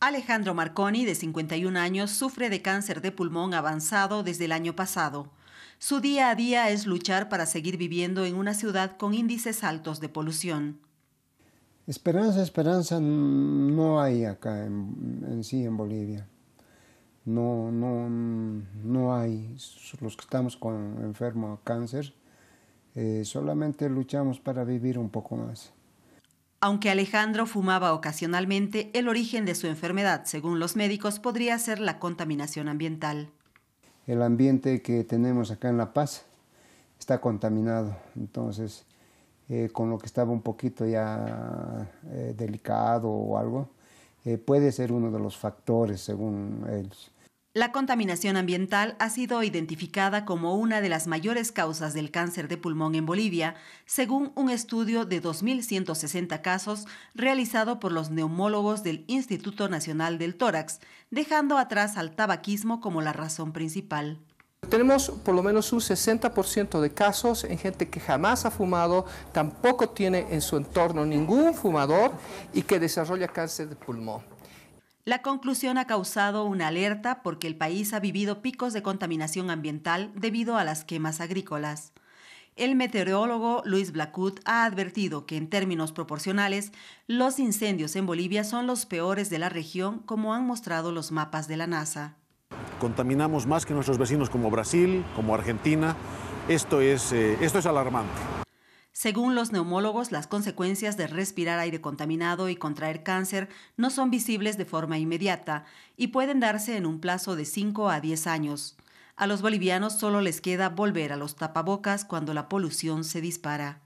Alejandro Marconi, de 51 años, sufre de cáncer de pulmón avanzado desde el año pasado. Su día a día es luchar para seguir viviendo en una ciudad con índices altos de polución. Esperanza, esperanza no hay acá en, sí, en Bolivia. No, no, no hay. Los que estamos con enfermo cáncer, eh, solamente luchamos para vivir un poco más. Aunque Alejandro fumaba ocasionalmente, el origen de su enfermedad, según los médicos, podría ser la contaminación ambiental. El ambiente que tenemos acá en La Paz está contaminado, entonces eh, con lo que estaba un poquito ya eh, delicado o algo, eh, puede ser uno de los factores, según ellos. La contaminación ambiental ha sido identificada como una de las mayores causas del cáncer de pulmón en Bolivia, según un estudio de 2.160 casos realizado por los neumólogos del Instituto Nacional del Tórax, dejando atrás al tabaquismo como la razón principal. Tenemos por lo menos un 60% de casos en gente que jamás ha fumado, tampoco tiene en su entorno ningún fumador y que desarrolla cáncer de pulmón. La conclusión ha causado una alerta porque el país ha vivido picos de contaminación ambiental debido a las quemas agrícolas. El meteorólogo Luis Blacut ha advertido que en términos proporcionales, los incendios en Bolivia son los peores de la región, como han mostrado los mapas de la NASA. Contaminamos más que nuestros vecinos como Brasil, como Argentina. Esto es, eh, esto es alarmante. Según los neumólogos, las consecuencias de respirar aire contaminado y contraer cáncer no son visibles de forma inmediata y pueden darse en un plazo de 5 a 10 años. A los bolivianos solo les queda volver a los tapabocas cuando la polución se dispara.